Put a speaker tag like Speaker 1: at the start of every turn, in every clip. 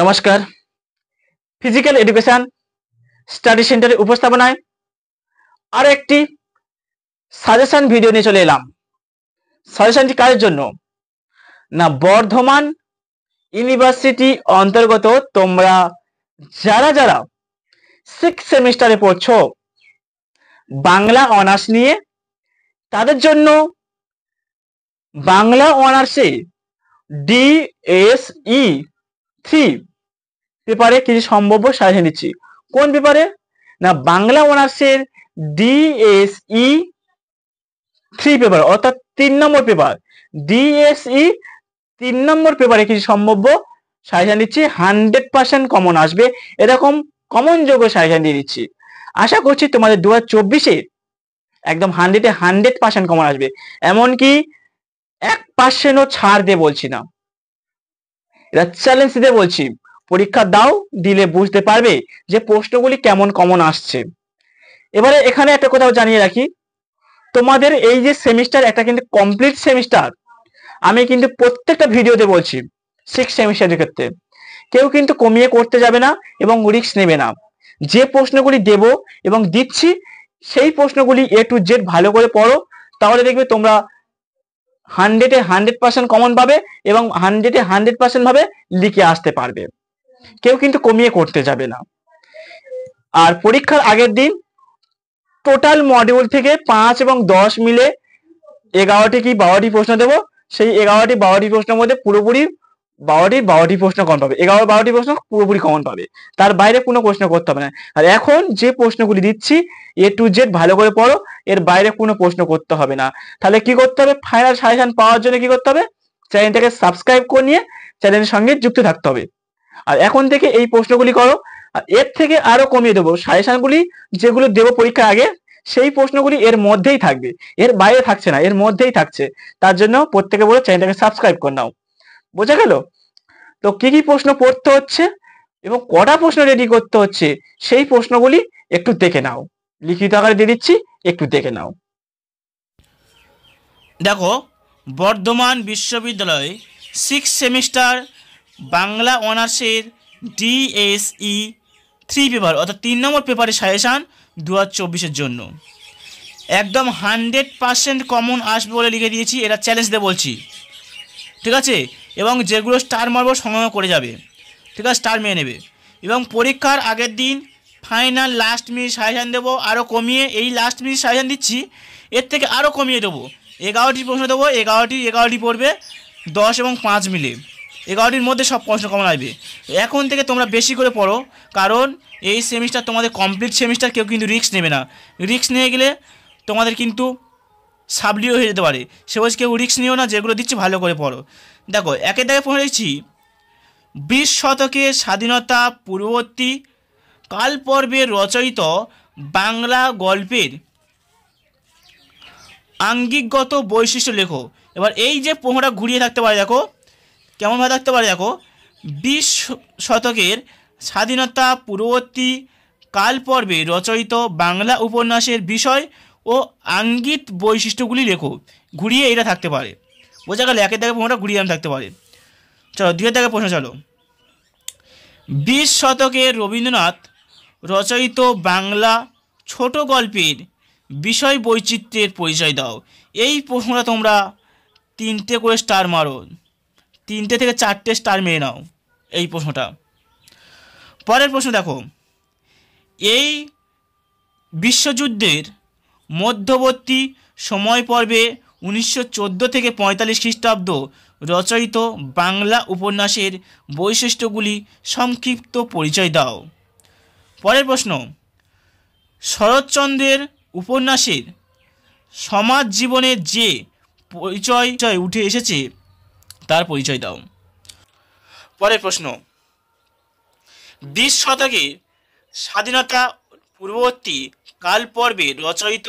Speaker 1: নমস্কার physical education study সেন্টারের উপস্থাপনায় আর একটি সাজেশন ভিডিও নিয়ে চলে এলাম সাজেশনটি কাজের জন্য না বর্ধমান ইউনিভার্সিটি অন্তর্গত তোমরা যারা যারা সিক্স সেমিস্টারে পড়ছ বাংলা অনার্স নিয়ে তাদের জন্য বাংলা অনার্সে ডিএসই থ্রি পেপারে কিছু সম্ভাব্য সাজে নিচ্ছি কোন পেপারে না বাংলা অনার্সের ডিএসই থ্রি পেপার অর্থাৎ তিন নম্বর পেপার ডিএসই e তিন নম্বর পেপারে কিছু সম্ভাব্য সাজেশন দিচ্ছি হান্ড্রেড পার্সেন্ট কমন আসবে এরকম কমন যোগ্য সাজেশন দিয়ে দিচ্ছি আশা করছি তোমাদের দু হাজার একদম হান্ড্রেডে হান্ড্রেড পার্সেন্ট কমন আসবে এমনকি এক পার্সেন্টও ছাড় দিয়ে বলছি না এটা চ্যালেঞ্জ দিতে বলছি পরীক্ষা দাও দিলে বুঝতে পারবে যে প্রশ্নগুলি কেমন কমন আসছে এবারে এখানে একটা কথা জানিয়ে রাখি তোমাদের এই যে সেমিস্টার একটা কিন্তু কমপ্লিট সেমিস্টার আমি কিন্তু প্রত্যেকটা ভিডিওতে বলছি সিক্স সেমিস্টারের ক্ষেত্রে কেউ কিন্তু কমিয়ে করতে যাবে না এবং রিক্স নেবে না যে প্রশ্নগুলি দেব এবং দিচ্ছি সেই প্রশ্নগুলি এ টু জেড ভালো করে পড়ো তাহলে দেখবে তোমরা হান্ড্রেডে হান্ড্রেড পার্সেন্ট কমন পাবে এবং হান্ড্রেডে হান্ড্রেড পার্সেন্ট ভাবে লিখে আসতে পারবে কেউ কিন্তু কমিয়ে করতে যাবে না আর পরীক্ষার আগের দিন টোটাল মডিউল থেকে পাঁচ এবং দশ মিলে এগারোটি কি বারোটি প্রশ্ন দেবো সেই এগারোটি বারোটি প্রশ্নের মধ্যে পুরোপুরি বারোটি বারোটি প্রশ্ন কমন পাবে এগারো বারোটি প্রশ্ন পুরোপুরি কমন পাবে তার বাইরে কোনো প্রশ্ন করতে হবে না আর এখন যে প্রশ্নগুলি দিচ্ছি এ টু জেড ভালো করে পড়ো এর বাইরে কোনো প্রশ্ন করতে হবে না তাহলে কি করতে হবে ফাইনাল সাজেশন পাওয়ার জন্য কি করতে হবে চ্যানেলটাকে সাবস্ক্রাইব করে নিয়ে চ্যানেলের সঙ্গে যুক্ত থাকতে হবে আর এখন থেকে এই প্রশ্নগুলি করো আর এর থেকে আরো কমিয়ে দেবো সাজেশনগুলি যেগুলো দেবো পরীক্ষার আগে সেই প্রশ্নগুলি এর মধ্যেই থাকবে এর বাইরে থাকছে না এর মধ্যেই থাকছে তার জন্য প্রত্যেকে বলো চ্যানেলটাকে সাবস্ক্রাইব করে নাও বোঝা গেল তো কি কি প্রশ্ন পড়তে হচ্ছে এবং কটা প্রশ্ন রেডি করতে হচ্ছে সেই প্রশ্নগুলি একটু দেখে নাও লিখিত আকারে দিয়ে দিচ্ছি একটু দেখে নাও
Speaker 2: দেখো বর্ধমান বিশ্ববিদ্যালয়ে সিক্স সেমিস্টার বাংলা অনার্সের ডিএসই থ্রি পেপার অর্থাৎ তিন নম্বর পেপারে সাজেশান দু হাজার চব্বিশের জন্য একদম হান্ড্রেড পারসেন্ট কমন আসবে বলে লিখে দিয়েছি এটা চ্যালেঞ্জ দিয়ে বলছি ঠিক আছে এবং যেগুলো স্টার মারব সংগ্রহ করে যাবে ঠিক আছে স্টার মেনে নেবে এবং পরীক্ষার আগের দিন ফাইনাল লাস্ট মিনিট সাজেশান দেবো আরও কমিয়ে এই লাস্ট মিনিট সাজেশান দিচ্ছি এর থেকে আরও কমিয়ে দেবো এগারোটি প্রশ্ন দেবো এগারোটি এগারোটি পড়বে দশ এবং পাঁচ মিলে এগারোটির মধ্যে সব প্রশ্ন কমন আসবে এখন থেকে তোমরা বেশি করে পড়ো কারণ এই সেমিস্টার তোমাদের কমপ্লিট সেমিস্টার কেউ কিন্তু রিস্ক নেবে না রিস্ক নিয়ে গেলে তোমাদের কিন্তু সাবলিও হয়ে যেতে পারে সে বলছে কেউ রিক্স নিও না যেগুলো দিচ্ছি ভালো করে পড়ো দেখো একে দেখে পড়ে বিশ শতকে স্বাধীনতা পূর্ববর্তী কালপর্বে রচয়িত বাংলা গল্পের আঙ্গিকগত বৈশিষ্ট্য লেখ এবার এই যে পোহরা ঘুরিয়ে থাকতে পারে দেখো কেমনভাবে থাকতে পারে দেখো বিশ শতকের স্বাধীনতা পূর্ববর্তী কালপর্বে রচয়িত বাংলা উপন্যাসের বিষয় ও আঙ্গিত বৈশিষ্ট্যগুলি লেখো ঘুরিয়ে এটা থাকতে পারে বোঝা জায়গায় একের দাগে প্রশ্নটা ঘুরিয়ে আমি থাকতে পারে চলো দুয়ের দাগে প্রশ্ন চলো বিশ শতকে রবীন্দ্রনাথ রচয়িত বাংলা ছোট গল্পের বিষয় বৈচিত্র্যের পরিচয় দাও এই প্রশ্নটা তোমরা তিনটে করে স্টার মারো তিনটে থেকে চারটে স্টার মেয়ে নাও এই প্রশ্নটা পরের প্রশ্ন দেখো এই বিশ্বযুদ্ধের মধ্যবর্তী সময় পর্বে উনিশশো থেকে পঁয়তাল্লিশ খ্রিস্টাব্দ রচয়িত বাংলা উপন্যাসের বৈশিষ্ট্যগুলি সংক্ষিপ্ত পরিচয় দাও পরের প্রশ্ন শরৎচন্দ্রের উপন্যাসের সমাজ জীবনের যে পরিচয় উঠে এসেছে তার পরিচয় দাও পরের প্রশ্ন বিশ শতকে স্বাধীনতা পূর্ববর্তী কালপর্বে রচয়িত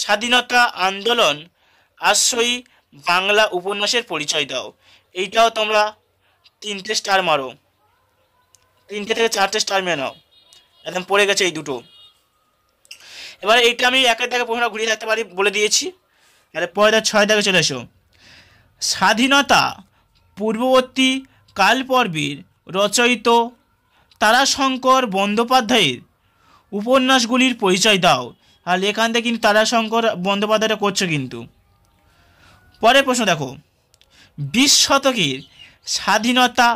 Speaker 2: স্বাধীনতা আন্দোলন আশ্রয়ী বাংলা উপন্যাসের পরিচয় দাও এইটাও তোমরা তিনটে স্টার মারো তিনটে থেকে চারটে স্টার মেয়ে নাও একদম পড়ে গেছে এই দুটো এবার এইটা আমি একের দাগে প্রশ্ন ঘুরিয়ে থাকতে পারি বলে দিয়েছি তাহলে পয়দা ছয় দাগে চলে এসো স্বাধীনতা পূর্ববর্তী কালপর্বের রচয়িত তারাশঙ্কর বন্দ্যোপাধ্যায়ের উপন্যাসগুলির পরিচয় দাও আর এখান থেকে কিন্তু তারাশঙ্কর বন্দ্যোপাধ্যায় করছে কিন্তু পরের প্রশ্ন দেখো বিশ শতকের স্বাধীনতা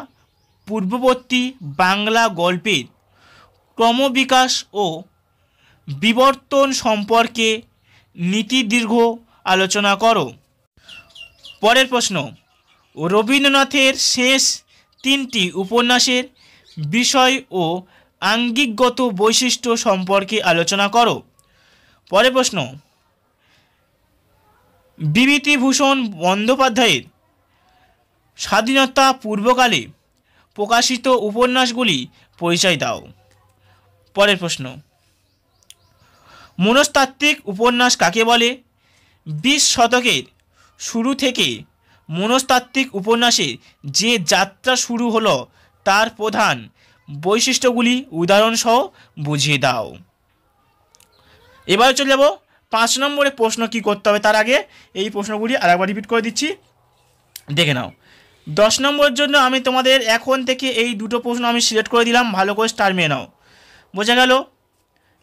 Speaker 2: পূর্ববর্তী বাংলা গল্পের ক্রমবিকাশ ও বিবর্তন সম্পর্কে নীতি দীর্ঘ আলোচনা করো পরের প্রশ্ন রবীন্দ্রনাথের শেষ তিনটি উপন্যাসের বিষয় ও আঙ্গিকগত বৈশিষ্ট্য সম্পর্কে আলোচনা করো পরে প্রশ্ন বিভূতিভূষণ বন্দ্যোপাধ্যায়ের স্বাধীনতা পূর্বকালে প্রকাশিত উপন্যাসগুলি পরিচয় দাও পরের প্রশ্ন মনস্তাত্ত্বিক উপন্যাস কাকে বলে বিশ শতকের শুরু থেকে মনস্তাত্ত্বিক উপন্যাসের যে যাত্রা শুরু হলো তার প্রধান বৈশিষ্ট্যগুলি উদাহরণসহ বুঝিয়ে দাও এবারে চলে যাব পাঁচ নম্বরে প্রশ্ন কি করতে হবে তার আগে এই প্রশ্নগুলি আরেকবার রিপিট করে দিচ্ছি দেখে নাও দশ নম্বর জন্য আমি তোমাদের এখন থেকে এই দুটো প্রশ্ন আমি সিলেক্ট করে দিলাম ভালো করে স্টার মেয়ে নাও বোঝা গেল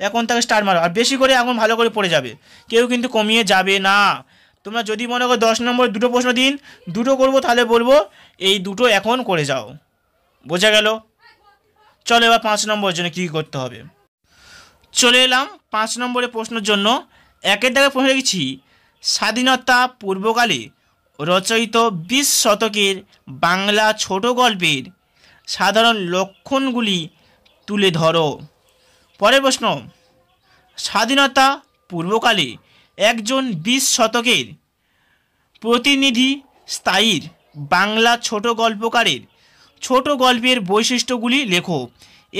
Speaker 2: এখন তাকে স্টার মারো আর বেশি করে এখন ভালো করে পড়ে যাবে কেউ কিন্তু কমিয়ে যাবে না তোমরা যদি মনে করো দশ নম্বর দুটো প্রশ্ন দিন দুটো করবো তাহলে বলবো এই দুটো এখন করে যাও বোঝা গেল চলে এবার পাঁচ নম্বরের জন্য কী করতে হবে চলে এলাম পাঁচ নম্বরের প্রশ্নের জন্য একের দাগে প্রশ্ন রেখেছি স্বাধীনতা পূর্বকালে রচয়িত বিশ শতকের বাংলা ছোট গল্পের সাধারণ লক্ষণগুলি তুলে ধরো পরের প্রশ্ন স্বাধীনতা পূর্বকালে একজন বিশ শতকের প্রতিনিধি স্থায়ীর বাংলা ছোট গল্পকারের ছোট গল্পের বৈশিষ্ট্যগুলি লেখো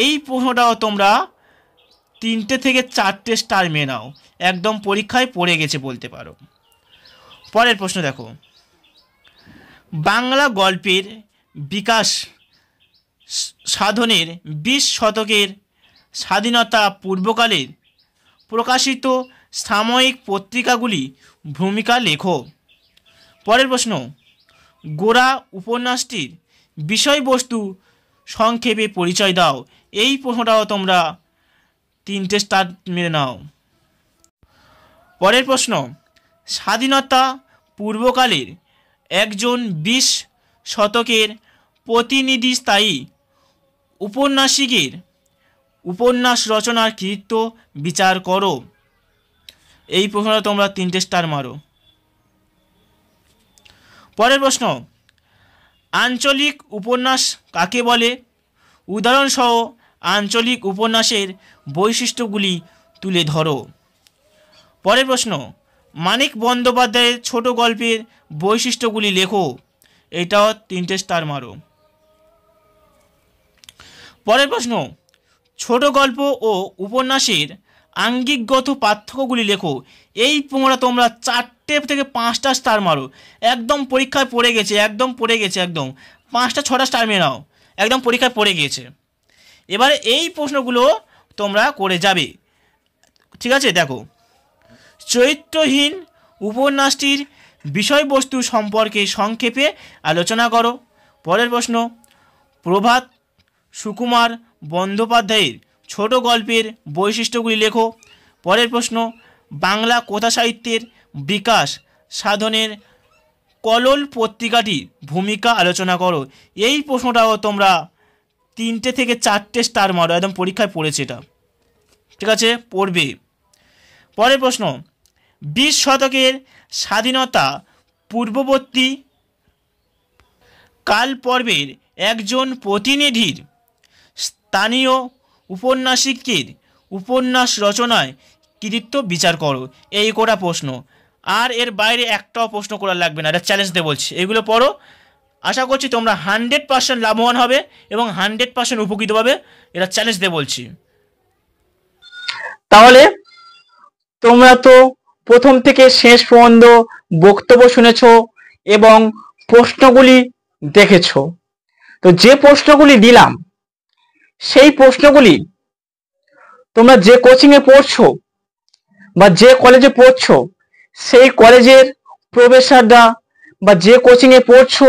Speaker 2: এই প্রশ্নটাও তোমরা তিনটে থেকে চারটে স্টার মেয়ে নাও একদম পরীক্ষায় পড়ে গেছে বলতে পারো পরের প্রশ্ন দেখো বাংলা গল্পের বিকাশ সাধনের বিশ শতকের স্বাধীনতা পূর্বকালের প্রকাশিত সাময়িক পত্রিকাগুলি ভূমিকা লেখো পরের প্রশ্ন গোড়া উপন্যাসটির বিষয়বস্তু সংক্ষেপে পরিচয় দাও এই প্রশ্নটাও তোমরা তিনটে স্টার মেনে নাও পরের প্রশ্ন স্বাধীনতা পূর্বকালের একজন বিশ শতকের প্রতিনিধি স্থায়ী উপন্যাসিকের উপন্যাস রচনার কৃত্ব বিচার করো এই প্রশ্নটা তোমরা তিনটে স্টার মারো পরের প্রশ্ন আঞ্চলিক উপন্যাস কাকে বলে উদাহরণসহ আঞ্চলিক উপন্যাসের বৈশিষ্ট্যগুলি তুলে ধরো পরের প্রশ্ন মানিক বন্দ্যোপাধ্যায়ের ছোট গল্পের বৈশিষ্ট্যগুলি লেখো এটাও তিনটে স্টার মারো পরের প্রশ্ন ছোট গল্প ও উপন্যাসের আঙ্গিকগত পার্থক্যগুলি লেখো এই তোমরা তোমরা চারটি চারটে থেকে পাঁচটা স্টার মারো একদম পরীক্ষায় পড়ে গেছে একদম পড়ে গেছে একদম পাঁচটা ছটা স্টার মেরে নাও একদম পরীক্ষায় পড়ে গিয়েছে এবারে এই প্রশ্নগুলো তোমরা করে যাবে ঠিক আছে দেখো চরিত্রহীন উপন্যাসটির বিষয়বস্তু সম্পর্কে সংক্ষেপে আলোচনা করো পরের প্রশ্ন প্রভাত সুকুমার বন্দ্যোপাধ্যায়ের ছোট গল্পের বৈশিষ্ট্যগুলি লেখো পরের প্রশ্ন বাংলা কথা সাহিত্যের বিকাশ সাধনের কলল পত্রিকাটি ভূমিকা আলোচনা করো এই প্রশ্নটাও তোমরা তিনটে থেকে চারটে স্টার মারো একদম পরীক্ষায় পড়েছে এটা ঠিক আছে পড়বে পরের প্রশ্ন বিশ শতকের স্বাধীনতা পূর্ববর্তী কাল পর্বের একজন প্রতিনিধির স্থানীয় উপন্যাসিকের উপন্যাস রচনায় কৃতিত্ব বিচার করো এই কটা প্রশ্ন আর এর বাইরে একটাও প্রশ্ন করা লাগবে না এটা চ্যালেঞ্জ দিয়ে বলছি এগুলো পড়ো আশা করছি তোমরা হানড্রেড পার্সেন্ট লাভবান হবে এবং হানড্রেড পার্সেন্ট উপকৃত হবে এটা চ্যালেঞ্জ দিয়ে বলছি
Speaker 1: তাহলে তোমরা তো প্রথম থেকে শেষ পর্যন্ত বক্তব্য শুনেছ এবং প্রশ্নগুলি দেখেছ তো যে প্রশ্নগুলি দিলাম সেই প্রশ্নগুলি তোমরা যে কোচিংয়ে পড়ছো বা যে কলেজে পড়ছো সেই কলেজের প্রফেসররা বা যে কোচিংয়ে পড়ছো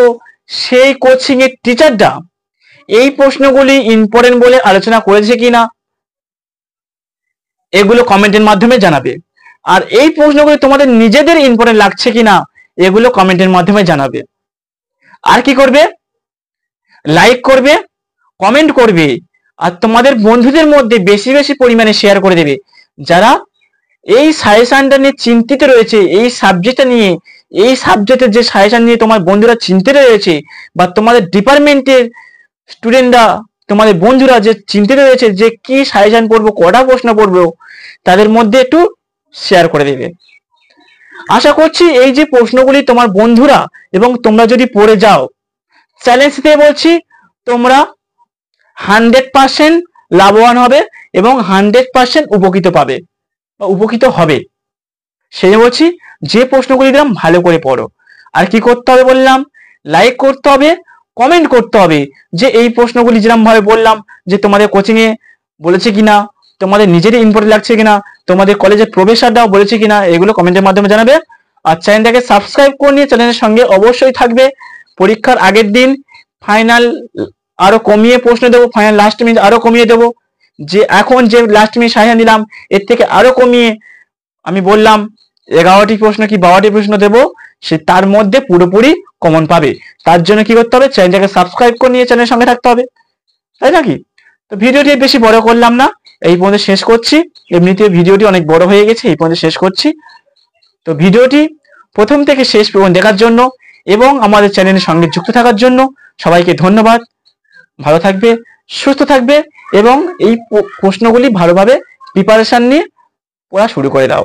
Speaker 1: সেই কোচিংয়ের টিচাররা এই প্রশ্নগুলি ইম্পর্টেন্ট বলে আলোচনা করেছে কিনা এগুলো কমেন্টের মাধ্যমে জানাবে আর এই প্রশ্নগুলি তোমাদের নিজেদের ইম্পর্টেন্ট লাগছে কিনা এগুলো কমেন্টের মাধ্যমে জানাবে আর কি করবে লাইক করবে কমেন্ট করবে আর তোমাদের বন্ধুদের মধ্যে বেশি বেশি পরিমাণে শেয়ার করে দেবে যারা এই সাজেশনটা নিয়ে চিন্তিত রয়েছে এই সাবজেক্টটা নিয়ে এই সাবজেক্টের যে সাজেশন নিয়ে তোমার বন্ধুরা চিন্তিত রয়েছে বা তোমাদের ডিপার্টমেন্টের স্টুডেন্টরা তোমাদের বন্ধুরা যে চিন্তিত রয়েছে যে কি সাজেশন পড়বো কটা প্রশ্ন পড়বো তাদের মধ্যে একটু শেয়ার করে দেবে আশা করছি এই যে প্রশ্নগুলি তোমার বন্ধুরা এবং তোমরা যদি পড়ে যাও চ্যালেঞ্জ দিয়ে বলছি তোমরা হান্ড্রেড পার্সেন্ট লাভবান হবে এবং হান্ড্রেড পার্সেন্ট উপকৃত পাবে বা উপকৃত হবে সেই বলছি যে প্রশ্নগুলি দিলাম ভালো করে পড়ো আর কি করতে হবে বললাম লাইক করতে হবে কমেন্ট করতে হবে যে এই প্রশ্নগুলি ভাবে বললাম যে তোমাদের কোচিংয়ে বলেছে কিনা তোমাদের নিজেরই ইম্পর্টেন্ট লাগছে কিনা তোমাদের কলেজের প্রফেসররাও বলেছে কিনা এগুলো কমেন্টের মাধ্যমে জানাবে আর চ্যানেলটাকে সাবস্ক্রাইব করে নিয়ে চ্যানেলের সঙ্গে অবশ্যই থাকবে পরীক্ষার আগের দিন ফাইনাল আরো কমিয়ে প্রশ্ন দেবো ফাইনাল লাস্ট মিনিট আরো কমিয়ে দেবো যে এখন যে লাস্ট মিনিট সাজেশন দিলাম এর থেকে আরো কমিয়ে আমি বললাম এগারোটি প্রশ্ন কি বারোটি প্রশ্ন দেব সে তার মধ্যে পুরোপুরি কমন পাবে তার জন্য কি করতে হবে চ্যানেলটাকে সাবস্ক্রাইব করে নিয়ে চ্যানেলের সঙ্গে থাকতে হবে তাই নাকি তো ভিডিওটি বেশি বড় করলাম না এই পর্যন্ত শেষ করছি এমনিতে ভিডিওটি অনেক বড় হয়ে গেছে এই পর্যন্ত শেষ করছি তো ভিডিওটি প্রথম থেকে শেষ পর্যন্ত দেখার জন্য এবং আমাদের চ্যানেলের সঙ্গে যুক্ত থাকার জন্য সবাইকে ধন্যবাদ ভালো থাকবে সুস্থ থাকবে এবং এই প্রশ্নগুলি ভালোভাবে প্রিপারেশান নিয়ে পড়া শুরু করে দাও